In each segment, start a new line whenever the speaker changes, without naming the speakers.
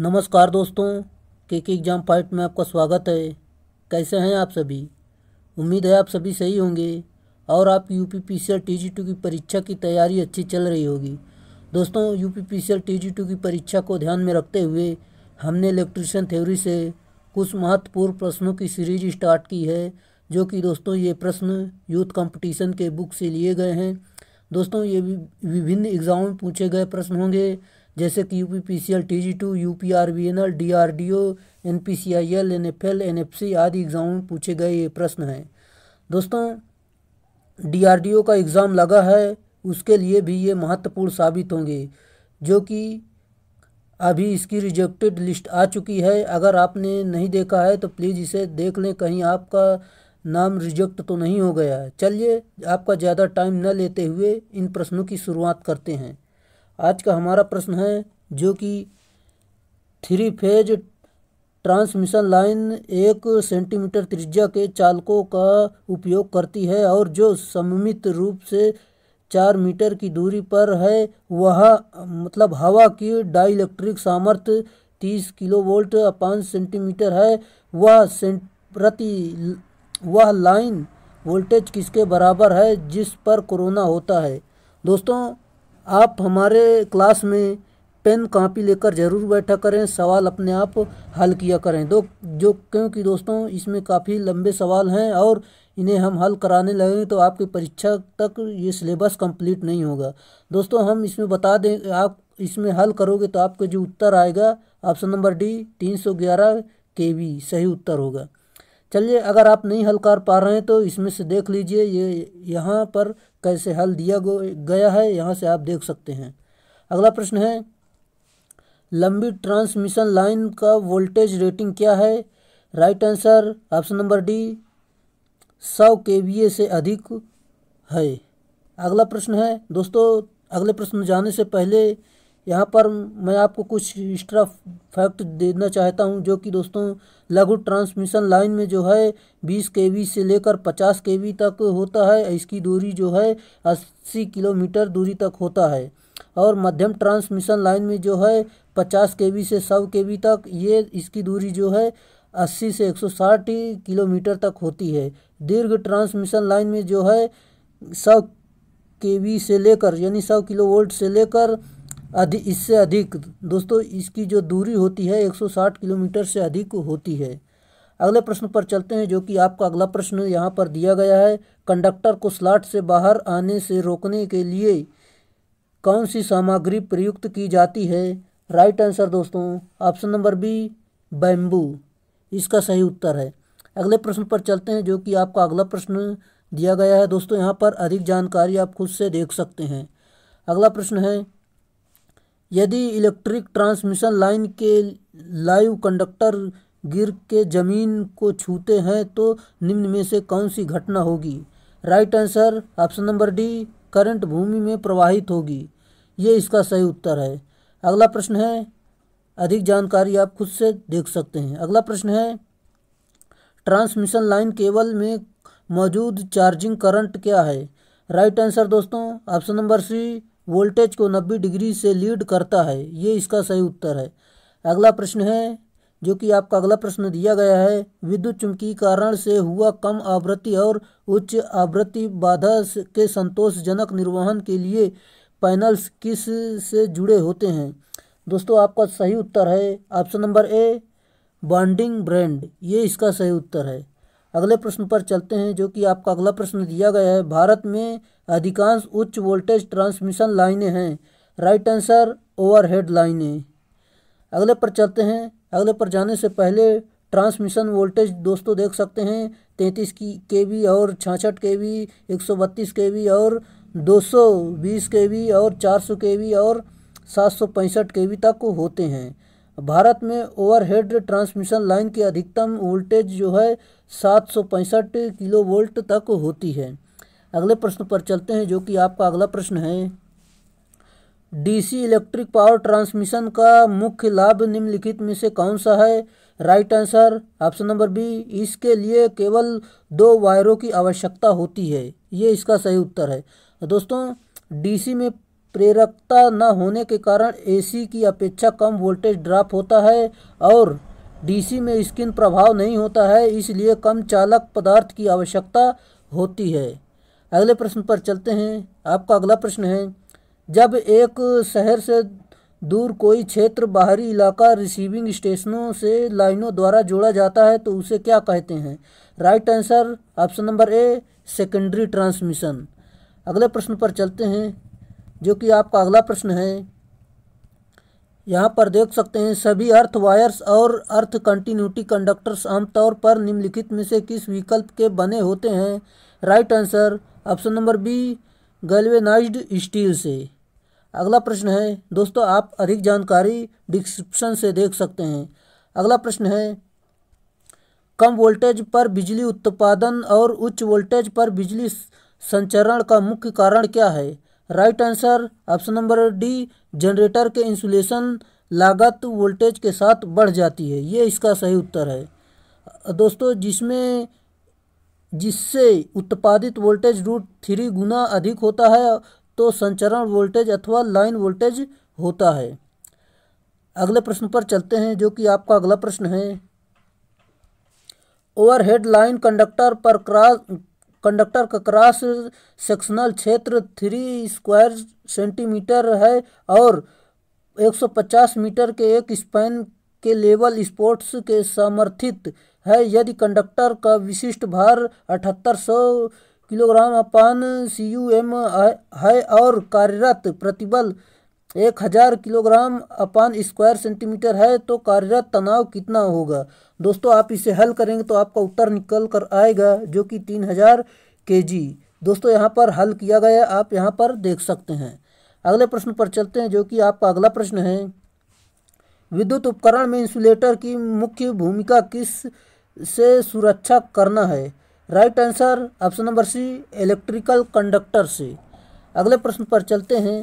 नमस्कार दोस्तों के के एग्ज़ाम पॉइंट में आपका स्वागत है कैसे हैं आप सभी उम्मीद है आप सभी सही होंगे और आप U P P C L T G two की परीक्षा की तैयारी अच्छी चल रही होगी दोस्तों U P P C L T G two की परीक्षा को ध्यान में रखते हुए हमने इलेक्ट्रिशियन थ्योरी से कुछ महत्वपूर्ण प्रश्नों की सीरीज स्टार्ट की है जो कि दोस्तों ये प्रश्न यूथ कंपटीशन के बुक से लिए गए हैं दोस्तों ये विभिन्न एग्ज़ाम में पूछे गए प्रश्न होंगे जैसे कि U P P C L T G two U P R B N L D R D O N P C I L N F L N F C आदि एग्ज़ाम में पूछे गए ये प्रश्न हैं दोस्तों डी आर डी ओ का exam लगा है उसके लिए भी ये महत्वपूर्ण साबित होंगे जो कि अभी इसकी रिजेक्टेड लिस्ट आ चुकी है अगर आपने नहीं देखा है तो प्लीज़ इसे देख लें कहीं आपका नाम रिजेक्ट तो नहीं हो गया है चलिए आपका ज़्यादा टाइम न लेते हुए इन प्रश्नों की शुरुआत करते हैं आज का हमारा प्रश्न है जो कि थ्री फेज ट्रांसमिशन लाइन एक सेंटीमीटर त्रिज्या के चालकों का उपयोग करती है और जो सममित रूप से चार मीटर की दूरी पर है वह मतलब हवा की डाइलेक्ट्रिक सामर्थ्य तीस किलो वोल्ट पाँच सेंटीमीटर है वह सेंट प्रति वह लाइन वोल्टेज किसके बराबर है जिस पर कोरोना होता है दोस्तों आप हमारे क्लास में पेन कापी लेकर ज़रूर बैठा करें सवाल अपने आप हल किया करें दो जो क्योंकि दोस्तों इसमें काफ़ी लंबे सवाल हैं और इन्हें हम हल कराने लगेंगे तो आपकी परीक्षा तक ये सिलेबस कंप्लीट नहीं होगा दोस्तों हम इसमें बता दें आप इसमें हल करोगे तो आपका जो उत्तर आएगा ऑप्शन नंबर डी तीन सौ ग्यारह के वी सही उत्तर होगा चलिए अगर आप नहीं हल कर पा रहे हैं तो इसमें से देख लीजिए ये यहाँ पर कैसे हल दिया गया है यहाँ से आप देख सकते हैं अगला प्रश्न है लंबी ट्रांसमिशन लाइन का वोल्टेज रेटिंग क्या है right answer option number D सौ के से अधिक है अगला प्रश्न है दोस्तों अगले प्रश्न जाने से पहले यहाँ पर मैं आपको कुछ एक्स्ट्रा फैक्ट देना चाहता हूँ जो कि दोस्तों लघु ट्रांसमिशन लाइन में जो है 20 के से लेकर 50 के तक होता है इसकी दूरी जो है 80 किलोमीटर दूरी तक होता है और मध्यम ट्रांसमिशन लाइन में जो है 50 के से 100 के तक ये इसकी दूरी जो है 80 से 160 किलोमीटर तक होती है दीर्घ ट्रांसमिशन लाइन में जो है सौ के से लेकर यानी सौ किलो वोल्ट से लेकर अधिक इससे अधिक दोस्तों इसकी जो दूरी होती है 160 किलोमीटर से अधिक होती है अगले प्रश्न पर चलते हैं जो कि आपका अगला प्रश्न यहाँ पर दिया गया है कंडक्टर को स्लॉट से बाहर आने से रोकने के लिए कौन सी सामग्री प्रयुक्त की जाती है राइट आंसर दोस्तों ऑप्शन नंबर बी बैम्बू इसका सही उत्तर है अगले प्रश्न पर चलते हैं जो कि आपका अगला प्रश्न दिया गया है दोस्तों यहाँ पर अधिक जानकारी आप खुद से देख सकते हैं अगला प्रश्न है यदि इलेक्ट्रिक ट्रांसमिशन लाइन के लाइव कंडक्टर गिर के जमीन को छूते हैं तो निम्न में से कौन सी घटना होगी right answer option number D current भूमि में प्रवाहित होगी ये इसका सही उत्तर है अगला प्रश्न है अधिक जानकारी आप खुद से देख सकते हैं अगला प्रश्न है ट्रांसमिशन लाइन केबल में मौजूद चार्जिंग करंट क्या है राइट आंसर दोस्तों ऑप्शन नंबर सी वोल्टेज को 90 डिग्री से लीड करता है ये इसका सही उत्तर है अगला प्रश्न है जो कि आपका अगला प्रश्न दिया गया है विद्युत कारण से हुआ कम आवृत्ति और उच्च आवृत्ति बाधा के संतोषजनक निर्वहन के लिए पैनल्स किस से जुड़े होते हैं दोस्तों आपका सही उत्तर है option number A bonding brand ये इसका सही उत्तर है अगले प्रश्न पर चलते हैं जो कि आपका अगला प्रश्न दिया गया है भारत में अधिकांश उच्च वोल्टेज ट्रांसमिशन लाइनें हैं राइट आंसर ओवरहेड लाइनें अगले पर चलते हैं अगले पर जाने से पहले ट्रांसमिशन वोल्टेज दोस्तों देख सकते हैं तैंतीस की के वी और छाछठ के वी एक सौ बत्तीस के वी और दो सौ बीस के वी और चार सौ के वी और सात सौ पैंसठ के वी तक होते हैं भारत में ओवरहेड ट्रांसमिशन लाइन की अधिकतम वोल्टेज जो है सात सौ पैंसठ किलो वोल्ट तक होती है अगले प्रश्न पर चलते हैं जो कि आपका अगला प्रश्न है डीसी इलेक्ट्रिक पावर ट्रांसमिशन का मुख्य लाभ निम्नलिखित में से कौन सा है right answer option number B इसके लिए केवल दो वायरों की आवश्यकता होती है ये इसका सही उत्तर है दोस्तों डीसी में प्रेरकता न होने के कारण एसी की अपेक्षा कम वोल्टेज ड्रॉप होता है और डीसी में स्किन प्रभाव नहीं होता है इसलिए कम चालक पदार्थ की आवश्यकता होती है अगले प्रश्न पर चलते हैं आपका अगला प्रश्न है जब एक शहर से दूर कोई क्षेत्र बाहरी इलाका रिसीविंग स्टेशनों से लाइनों द्वारा जोड़ा जाता है तो उसे क्या कहते हैं right answer option number A secondary transmission अगले प्रश्न पर चलते हैं जो कि आपका अगला प्रश्न है यहाँ पर देख सकते हैं सभी अर्थ वायर्स और अर्थ कंटिन्यूटी कंडक्टर्स आमतौर पर निम्नलिखित में से किस विकल्प के बने होते हैं right answer option number B galvanise steel से अगला प्रश्न है दोस्तों आप अधिक जानकारी डिस्क्रिप्शन से देख सकते हैं अगला प्रश्न है कम वोल्टेज पर बिजली उत्पादन और उच्च वोल्टेज पर बिजली संचरण का मुख्य कारण क्या है right answer option number D generator के इंसुलेशन लागत वोल्टेज के साथ बढ़ जाती है ये इसका सही उत्तर है दोस्तों जिसमें जिससे उत्पादित वोल्टेज रूट थ्री गुना अधिक होता है तो संचरण वोल्टेज अथवा लाइन वोल्टेज होता है अगले प्रश्न पर चलते हैं जो कि आपका अगला प्रश्न है ओवरहेड लाइन कंडक्टर पर क्रॉस कंडक्टर का क्रॉस सेक्शनल क्षेत्र थ्री स्क्वायर सेंटीमीटर है और 150 मीटर के एक स्पैन के लेवल स्पोर्ट्स के समर्थित है यदि कंडक्टर का विशिष्ट भार अठहत्तर सौ किलोग्राम अपान सी यू एम है और कार्यरत प्रतिबल एक हज़ार किलोग्राम अपान स्क्वायर सेंटीमीटर है तो कार्यरत तनाव कितना होगा दोस्तों आप इसे हल करेंगे तो आपका उत्तर निकल कर आएगा जो कि तीन हज़ार के जी दोस्तों यहाँ पर हल किया गया आप यहाँ पर देख सकते हैं अगले प्रश्न पर चलते हैं जो कि आपका अगला प्रश्न है विद्युत उपकरण में इंसुलेटर की मुख्य भूमिका किस से सुरक्षा करना है right answer option number C electrical conductor से अगले प्रश्न पर चलते हैं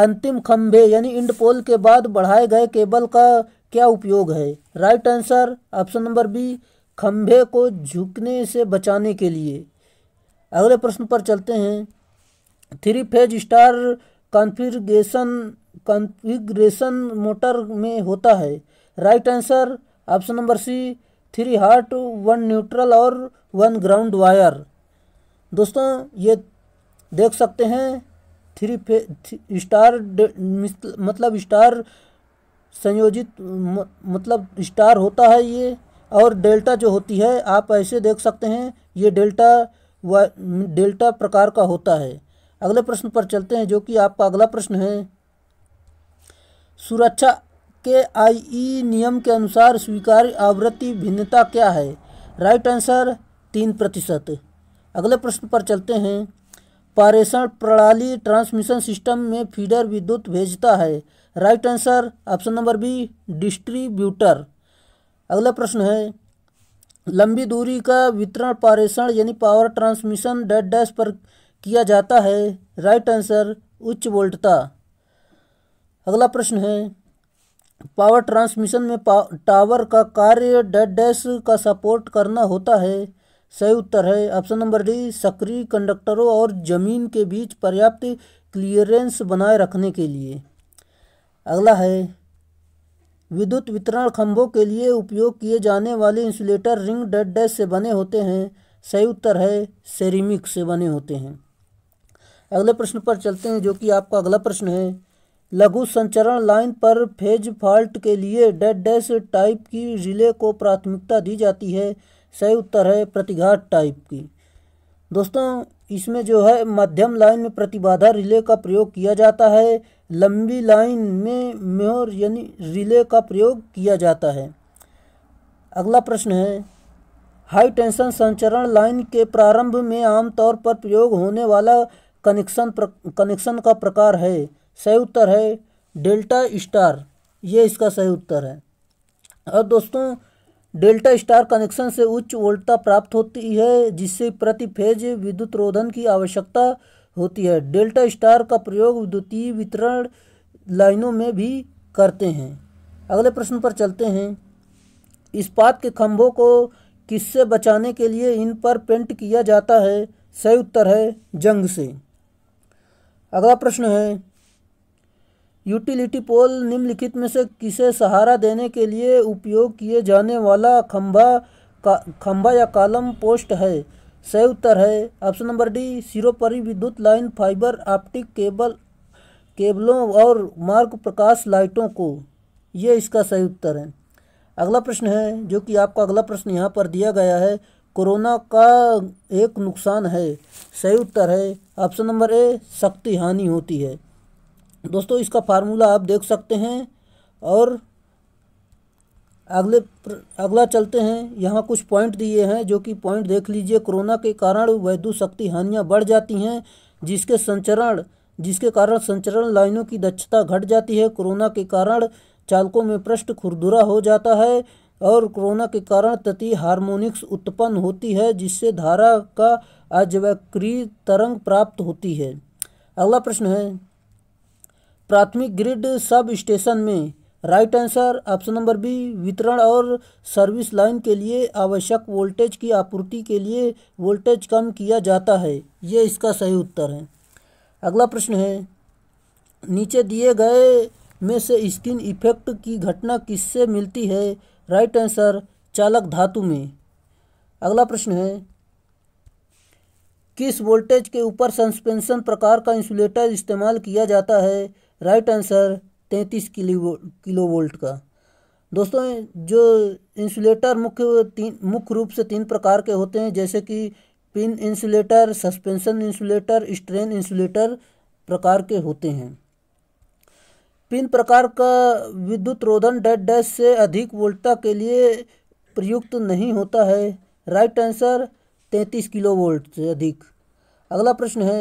अंतिम खंभे यानी इंड पोल के बाद बढ़ाए गए केबल का क्या उपयोग है right answer option number B खंभे को झुकने से बचाने के लिए अगले प्रश्न पर चलते हैं three phase star configuration configuration motor में होता है right answer option number C three hot one neutral और वन ग्राउंड वायर दोस्तों ये देख सकते हैं थ्री फे स्टार मतलब स्टार संयोजित मतलब स्टार होता है ये और डेल्टा जो होती है आप ऐसे देख सकते हैं ये डेल्टा व डेल्टा प्रकार का होता है अगले प्रश्न पर चलते हैं जो कि आपका अगला प्रश्न है सुरक्षा के आईई नियम के अनुसार स्वीकार्य आवृत्ति भिन्नता क्या है राइट आंसर तीन प्रतिशत अगले प्रश्न पर चलते हैं पारेषण प्रणाली ट्रांसमिशन सिस्टम में फीडर विद्युत भेजता है right answer option number B distributor अगला प्रश्न है लंबी दूरी का वितरण पारेषण यानी पावर ट्रांसमिशन डेड डैश पर किया जाता है राइट आंसर उच्च वोल्टता अगला प्रश्न है पावर ट्रांसमिशन में टावर का कार्य डेड डैश का सपोर्ट करना होता है सही उत्तर है ऑप्शन नंबर डी सक्रिय कंडक्टरों और जमीन के बीच पर्याप्त क्लियरेंस बनाए रखने के लिए अगला है विद्युत वितरण खंभों के लिए उपयोग किए जाने वाले इंसुलेटर रिंग डेड डैश से बने होते हैं सही उत्तर है सेरिमिक से बने होते हैं अगले प्रश्न पर चलते हैं जो कि आपका अगला प्रश्न है लघु संचरण लाइन पर फेज फॉल्ट के लिए डेड डैश टाइप की रिले को प्राथमिकता दी जाती है सही उत्तर है प्रतिघात टाइप की दोस्तों इसमें जो है मध्यम लाइन में प्रतिबाधा रिले का प्रयोग किया जाता है लंबी लाइन में मेहर यानी रिले का प्रयोग किया जाता है अगला प्रश्न है हाई टेंशन संचरण लाइन के प्रारंभ में आमतौर पर प्रयोग होने वाला कनेक्शन प्र, कनेक्शन का प्रकार है सही उत्तर है डेल्टा स्टार ये इसका सही उत्तर है और दोस्तों डेल्टा स्टार कनेक्शन से उच्च वोल्टता प्राप्त होती है जिससे प्रति फेज विद्युत रोधन की आवश्यकता होती है डेल्टा स्टार का प्रयोग विद्युतीय वितरण लाइनों में भी करते हैं अगले प्रश्न पर चलते हैं इस्पात के खम्भों को किससे बचाने के लिए इन पर पेंट किया जाता है सही उत्तर है जंग से अगला प्रश्न है यूटिलिटी पोल निम्नलिखित में से किसे सहारा देने के लिए उपयोग किए जाने वाला खंभा का खंभा या कॉलम पोस्ट है सही उत्तर है ऑप्शन नंबर डी सिरोपरी विद्युत लाइन फाइबर ऑप्टिक केबल केबलों और मार्ग प्रकाश लाइटों को ये इसका सही उत्तर है अगला प्रश्न है जो कि आपका अगला प्रश्न यहाँ पर दिया गया है कोरोना का एक नुकसान है सही उत्तर है ऑप्शन नंबर ए शक्ति हानि होती है दोस्तों इसका फार्मूला आप देख सकते हैं और अगले अगला चलते हैं यहाँ कुछ पॉइंट दिए हैं जो कि पॉइंट देख लीजिए कोरोना के कारण वैद्यु शक्ति हानियाँ बढ़ जाती हैं जिसके संचरण जिसके कारण संचरण लाइनों की दक्षता घट जाती है कोरोना के कारण चालकों में पृष्ठ खुरदुरा हो जाता है और कोरोना के कारण तति हार्मोनिक्स उत्पन्न होती है जिससे धारा का अजवक्रीय तरंग प्राप्त होती है अगला प्रश्न है प्राथमिक ग्रिड सब स्टेशन में right answer option number B वितरण और सर्विस लाइन के लिए आवश्यक वोल्टेज की आपूर्ति के लिए वोल्टेज कम किया जाता है ये इसका सही उत्तर है अगला प्रश्न है नीचे दिए गए में से स्किन इफेक्ट की घटना किससे मिलती है राइट आंसर चालक धातु में अगला प्रश्न है किस वोल्टेज के ऊपर सस्पेंशन प्रकार का इंसुलेटर इस्तेमाल किया जाता है राइट आंसर तैंतीस किलो किलो वोल्ट का दोस्तों जो इंसुलेटर मुख्य तीन मुख्य रूप से तीन प्रकार के होते हैं जैसे कि pin insulator suspension insulator strain insulator प्रकार के होते हैं पिन प्रकार का विद्युत रोधन डेड डैश से अधिक वोल्टता के लिए प्रयुक्त नहीं होता है राइट आंसर तैंतीस किलो वोल्ट से अधिक अगला प्रश्न है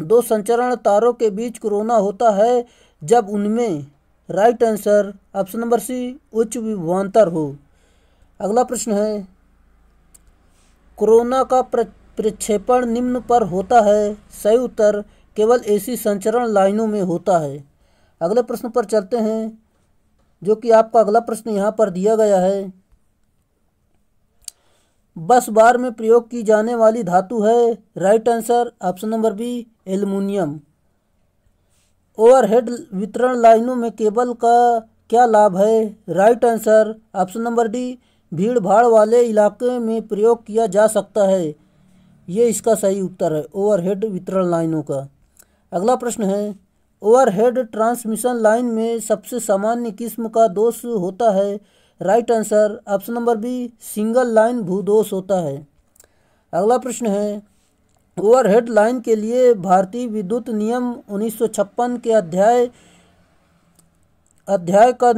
दो संचरण तारों के बीच कोरोना होता है जब उनमें right answer option number C उच्च विभवान्तर हो अगला प्रश्न है कोरोना का प्रक्षेपण निम्न पर होता है सही उत्तर केवल एसी संचरण लाइनों में होता है अगले प्रश्न पर चलते हैं जो कि आपका अगला प्रश्न यहाँ पर दिया गया है बस बार में प्रयोग की जाने वाली धातु है right answer option number B aluminium overhead वितरण लाइनों में केबल का क्या लाभ है right answer option number D भीड़ भाड़ वाले इलाके में प्रयोग किया जा सकता है ये इसका सही उत्तर है ओवरहेड वितरण लाइनों का अगला प्रश्न है ओवरहेड ट्रांसमिशन लाइन में सबसे सामान्य किस्म का दोष होता है right answer option number B single line भूदोष होता है अगला प्रश्न है ओवरहेड लाइन के लिए भारतीय विद्युत नियम 1956 के अध्याय अध्याय का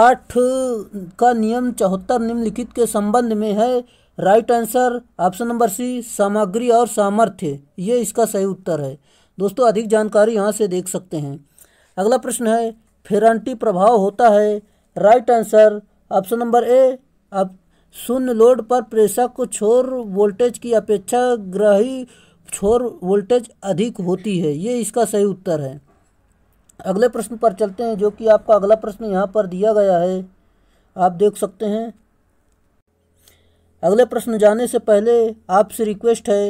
आठ का नियम चौहत्तर निम्नलिखित के संबंध में है right answer option number C सामग्री और सामर्थ्य ये इसका सही उत्तर है दोस्तों अधिक जानकारी यहाँ से देख सकते हैं अगला प्रश्न है फेरंटी प्रभाव होता है right answer option number A अब शून्य लोड पर प्रेशर को छोर वोल्टेज की अपेक्षा ग्रही छोर वोल्टेज अधिक होती है ये इसका सही उत्तर है अगले प्रश्न पर चलते हैं जो कि आपका अगला प्रश्न यहाँ पर दिया गया है आप देख सकते हैं अगले प्रश्न जाने से पहले आपसे रिक्वेस्ट है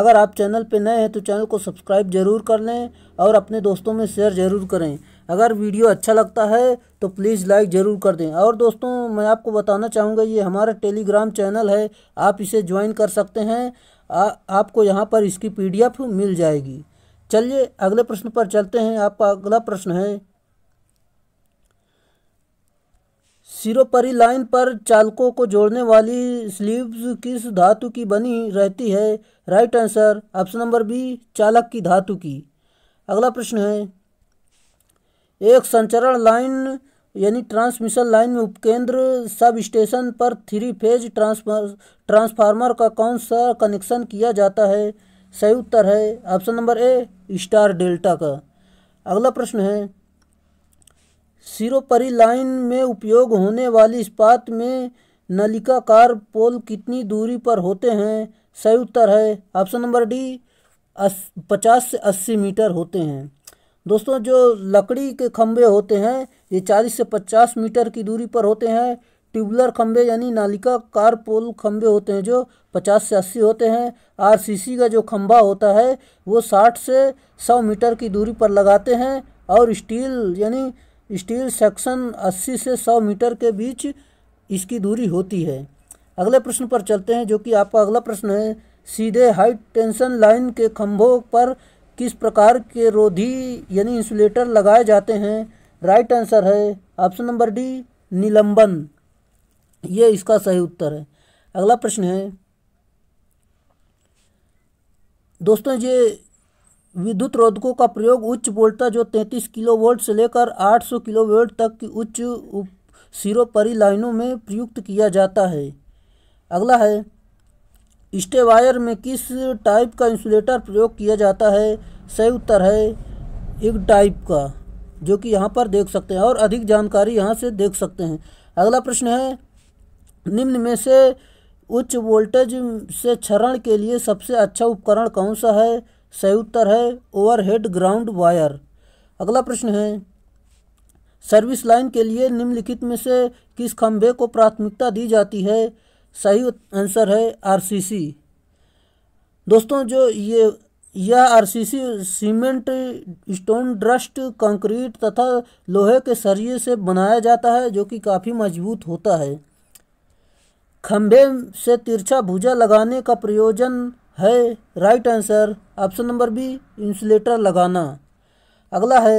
अगर आप चैनल पर नए हैं तो चैनल को सब्सक्राइब ज़रूर कर लें और अपने दोस्तों में शेयर ज़रूर करें अगर वीडियो अच्छा लगता है तो प्लीज़ लाइक ज़रूर कर दें और दोस्तों मैं आपको बताना चाहूँगा ये हमारा टेलीग्राम चैनल है आप इसे ज्वाइन कर सकते हैं आ, आपको यहाँ पर इसकी पी मिल जाएगी चलिए अगले प्रश्न पर चलते हैं आपका अगला प्रश्न है सिरोपरी लाइन पर चालकों को जोड़ने वाली स्लीव्स किस धातु की बनी रहती है right answer option number B चालक की धातु की अगला प्रश्न है एक संचरण लाइन यानी ट्रांसमिशन लाइन में उपकेंद्र सब स्टेशन पर थ्री फेज ट्रांसफार्मर का कौन सा कनेक्शन किया जाता है सही उत्तर है option number A star delta का अगला प्रश्न है सिरोपरी लाइन में उपयोग होने वाली इस्पात में नलिकाकार पोल कितनी दूरी पर होते हैं सही उत्तर है ऑप्शन नंबर डी पचास से अस्सी मीटर होते हैं दोस्तों जो लकड़ी के खम्भे होते हैं ये चालीस से पचास मीटर की दूरी पर होते हैं ट्यूबलर खम्भे यानी नालिका कार पोल खम्भे होते हैं जो पचास से अस्सी होते हैं आरसीसी का जो खम्भा होता है वो साठ से सौ मीटर की दूरी पर लगाते हैं और स्टील यानी स्टील सेक्शन अस्सी से सौ मीटर के बीच इसकी दूरी होती है अगले प्रश्न पर चलते हैं जो कि आपका अगला प्रश्न है सीधे हाई टेंशन लाइन के खम्भों पर किस प्रकार के रोधी यानी इंसुलेटर लगाए जाते हैं राइट आंसर है ऑप्शन नंबर डी निलंबन ये इसका सही उत्तर है अगला प्रश्न है दोस्तों ये विद्युत रोधकों का प्रयोग उच्च वोल्टता जो 33 किलो वोल्ट से लेकर 800 किलो वोल्ट तक की उच्च सिरोपरी लाइनों में प्रयुक्त किया जाता है अगला है वायर में किस टाइप का इंसुलेटर प्रयोग किया जाता है सही उत्तर है एक टाइप का जो कि यहाँ पर देख सकते हैं और अधिक जानकारी यहाँ से देख सकते हैं अगला प्रश्न है निम्न में से उच्च वोल्टेज से क्षरण के लिए सबसे अच्छा उपकरण कौन सा है सही उत्तर है ओवरहेड ग्राउंड वायर अगला प्रश्न है सर्विस लाइन के लिए निम्नलिखित में से किस खंभे को प्राथमिकता दी जाती है सही आंसर है आरसीसी दोस्तों जो ये यह RCC cement stone dust concrete तथा लोहे के सरिये से बनाया जाता है जो कि काफ़ी मजबूत होता है खंभे से तिरछा भुजा लगाने का प्रयोजन है right answer option number B insulator लगाना अगला है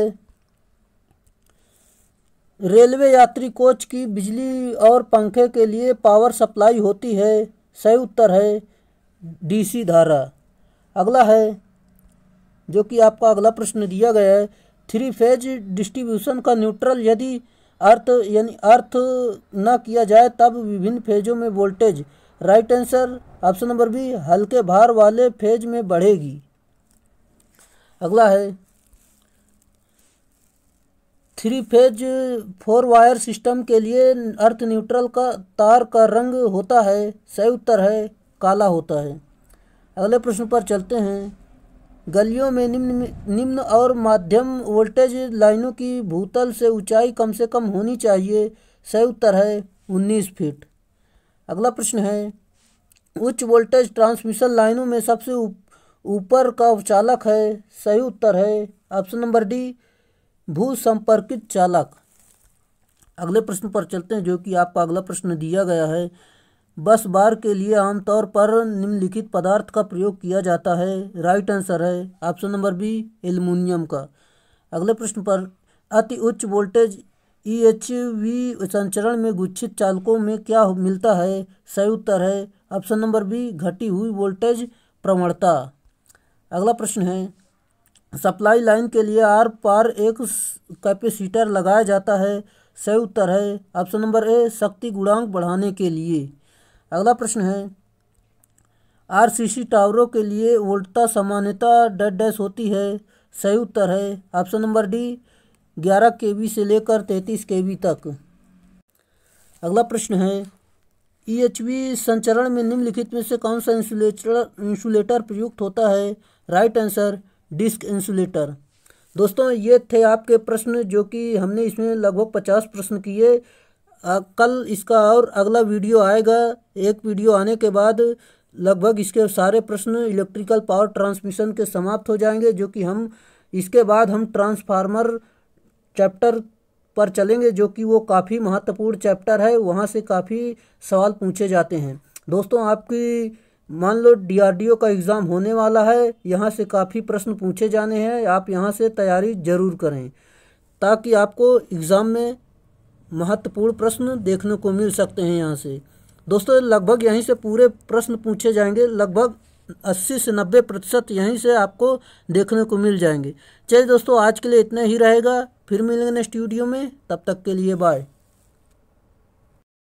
रेलवे यात्री कोच की बिजली और पंखे के लिए पावर सप्लाई होती है सही उत्तर है डीसी धारा अगला है जो कि आपका अगला प्रश्न दिया गया है थ्री फेज डिस्ट्रीब्यूशन का न्यूट्रल यदि अर्थ यानी अर्थ न किया जाए तब विभिन्न फेजों में voltage right answer option number B हल्के भार वाले फेज में बढ़ेगी अगला है three phase four wire system के लिए अर्थ न्यूट्रल का तार का रंग होता है सही उत्तर है काला होता है अगले प्रश्न पर चलते हैं गलियों में निम्न निम्न और माध्यम वोल्टेज लाइनों की भूतल से ऊंचाई कम से कम होनी चाहिए सही उत्तर है उन्नीस फीट अगला प्रश्न है उच्च वोल्टेज ट्रांसमिशन लाइनों में सबसे ऊपर का चालक है सही उत्तर है ऑप्शन नंबर डी भू संपर्कित चालक अगले प्रश्न पर चलते हैं जो कि आपका अगला प्रश्न दिया गया है बस बार के लिए आमतौर पर निम्नलिखित पदार्थ का प्रयोग किया जाता है राइट आंसर है ऑप्शन नंबर बी एल्यूमिनियम का अगले प्रश्न पर अति उच्च वोल्टेज ई एच वी संचरण में गुच्छित चालकों में क्या मिलता है सही उत्तर है ऑप्शन नंबर बी घटी हुई वोल्टेज प्रवणता अगला प्रश्न है सप्लाई लाइन के लिए आर पार एक कैपेसिटर लगाया जाता है सही उत्तर है ऑप्शन नंबर ए शक्ति गुणांक बढ़ाने के लिए अगला प्रश्न है आरसीसी टावरों के लिए वोल्टता सामान्यता डेड डैश होती है सही उत्तर है ऑप्शन नंबर डी ग्यारह के से लेकर तैंतीस के तक अगला प्रश्न है ई e संचरण में निम्नलिखित में से कौन सा इंसुलेटर इंसुलेटर प्रयुक्त होता है राइट आंसर डिस्क इंसुलेटर दोस्तों ये थे आपके प्रश्न जो कि हमने इसमें लगभग पचास प्रश्न किए कल इसका और अगला वीडियो आएगा एक वीडियो आने के बाद लगभग इसके सारे प्रश्न इलेक्ट्रिकल पावर ट्रांसमिशन के समाप्त हो जाएंगे जो कि हम इसके बाद हम ट्रांसफार्मर चैप्टर पर चलेंगे जो कि वो काफ़ी महत्वपूर्ण चैप्टर है वहाँ से काफ़ी सवाल पूछे जाते हैं दोस्तों आपकी मान लो डीआरडीओ का एग्ज़ाम होने वाला है यहाँ से काफ़ी प्रश्न पूछे जाने हैं आप यहाँ से तैयारी ज़रूर करें ताकि आपको एग्ज़ाम में महत्वपूर्ण प्रश्न देखने को मिल सकते हैं यहाँ से दोस्तों लगभग यहीं से पूरे प्रश्न पूछे जाएंगे लगभग 80 से 90 प्रतिशत यहीं से आपको देखने को मिल जाएंगे चलिए दोस्तों आज के लिए इतना ही रहेगा फिर मिलेंगे नेक्स्ट वीडियो में तब तक के लिए बाय